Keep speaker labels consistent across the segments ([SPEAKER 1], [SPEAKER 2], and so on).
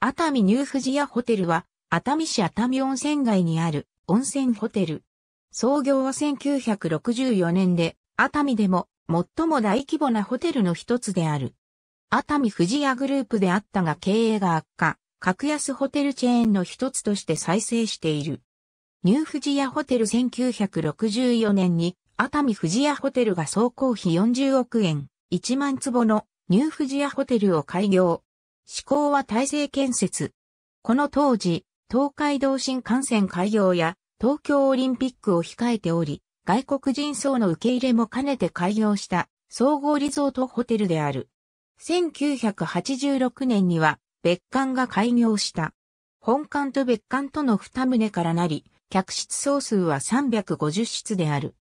[SPEAKER 1] 熱海ニューフジアホテルは、熱海市熱海温泉街にある温泉ホテル。創業は1964年で、熱海でも最も大規模なホテルの一つである。熱海富士屋グループであったが経営が悪化、格安ホテルチェーンの一つとして再生している。ニューフジアホテル1964年に、熱海富士屋ホテルが総工費40億円、1万坪のニューフジアホテルを開業。思考は体制建設。この当時、東海道新幹線開業や東京オリンピックを控えており、外国人層の受け入れも兼ねて開業した総合リゾートホテルである。1986年には別館が開業した。本館と別館との二棟からなり、客室総数は350室である。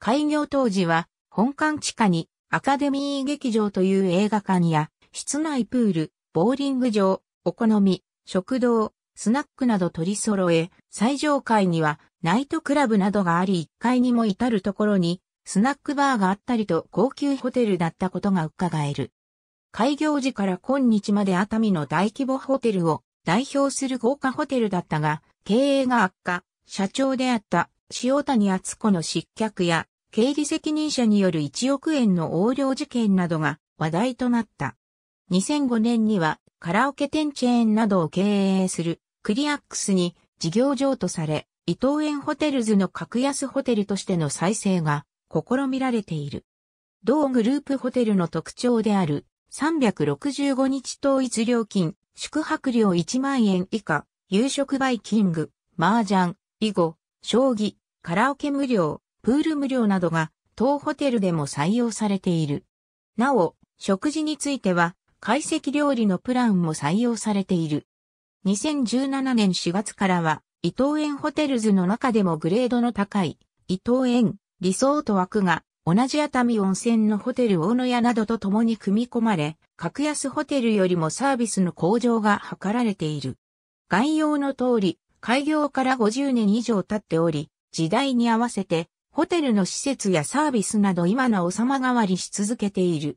[SPEAKER 1] 開業当時は本館地下にアカデミー劇場という映画館や室内プール、ボーリング場、お好み、食堂、スナックなど取り揃え、最上階にはナイトクラブなどがあり1階にも至るところにスナックバーがあったりと高級ホテルだったことが伺える。開業時から今日まで熱海の大規模ホテルを代表する豪華ホテルだったが、経営が悪化、社長であった塩谷厚子の失脚や、経理責任者による1億円の横領事件などが話題となった。2005年にはカラオケ店チェーンなどを経営するクリアックスに事業譲渡され、伊藤園ホテルズの格安ホテルとしての再生が試みられている。同グループホテルの特徴である365日統一料金、宿泊料1万円以下、夕食バイキング、麻雀、囲碁、将棋、カラオケ無料、プール無料などが当ホテルでも採用されている。なお、食事については解析料理のプランも採用されている。2017年4月からは、伊藤園ホテルズの中でもグレードの高い、伊藤園、リソート枠が、同じ熱海温泉のホテル大野屋などと共に組み込まれ、格安ホテルよりもサービスの向上が図られている。概要の通り、開業から50年以上経っており、時代に合わせて、ホテルの施設やサービスなど今のお様変わりし続けている。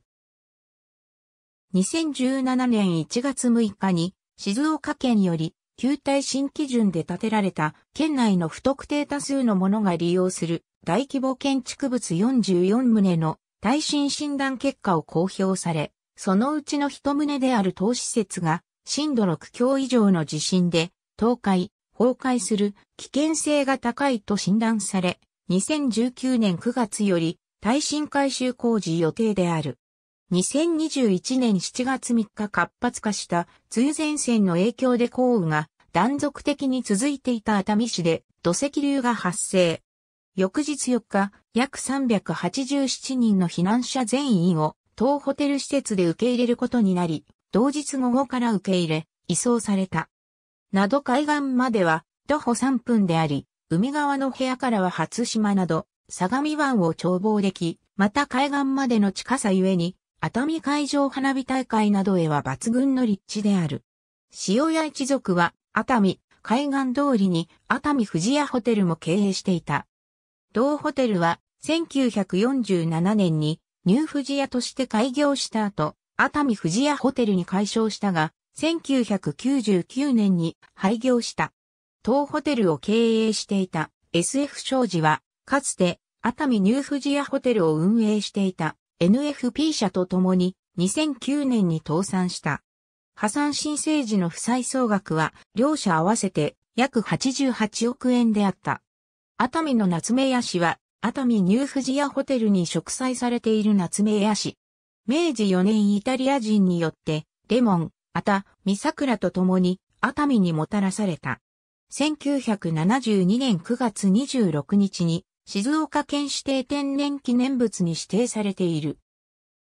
[SPEAKER 1] 2017年1月6日に静岡県より旧体新基準で建てられた県内の不特定多数のものが利用する大規模建築物44棟の耐震診断結果を公表され、そのうちの一棟である当施設が震度6強以上の地震で倒壊、崩壊する危険性が高いと診断され、2019年9月より耐震改修工事予定である。2021年7月3日活発化した梅雨前線の影響で降雨が断続的に続いていた熱海市で土石流が発生。翌日4日、約387人の避難者全員を当ホテル施設で受け入れることになり、同日午後から受け入れ、移送された。など海岸までは徒歩3分であり、海側の部屋からは初島など、相模湾を眺望でき、また海岸までの近さゆえに、熱海海上花火大会などへは抜群の立地である。塩屋一族は、熱海、海岸通りに熱海富士屋ホテルも経営していた。同ホテルは、1947年にニュー富士屋として開業した後、熱海富士屋ホテルに改称したが、1999年に廃業した。当ホテルを経営していた SF 商事は、かつて熱海ニュー富士屋ホテルを運営していた NFP 社と共に2009年に倒産した。破産申請時の負債総額は両社合わせて約88億円であった。熱海の夏目屋氏は熱海ニューフジアホテルに植栽されている夏目屋氏。明治4年イタリア人によってレモン、アタ、ミサクラと共に熱海にもたらされた。1972年9月26日に静岡県指定天然記念物に指定されている。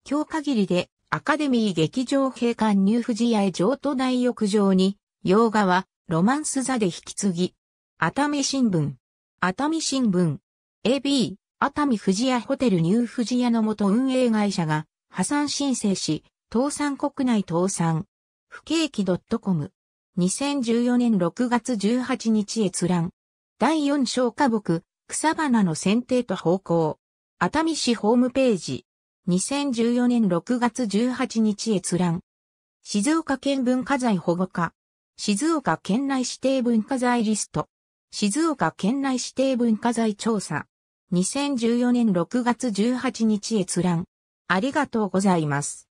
[SPEAKER 1] 今日限りでアカデミー劇場閉館入富士屋へ上都大浴場に、洋画はロマンス座で引き継ぎ。熱海新聞。熱海新聞。AB、熱海富士屋ホテルニュー富士屋の元運営会社が破産申請し、倒産国内倒産。不景気 .com。2014年6月18日閲覧。第4章下僕、草花の剪定と方向。熱海市ホームページ。2014年6月18日閲覧。静岡県文化財保護課。静岡県内指定文化財リスト。静岡県内指定文化財調査。2014年6月18日閲覧。ありがとうございます。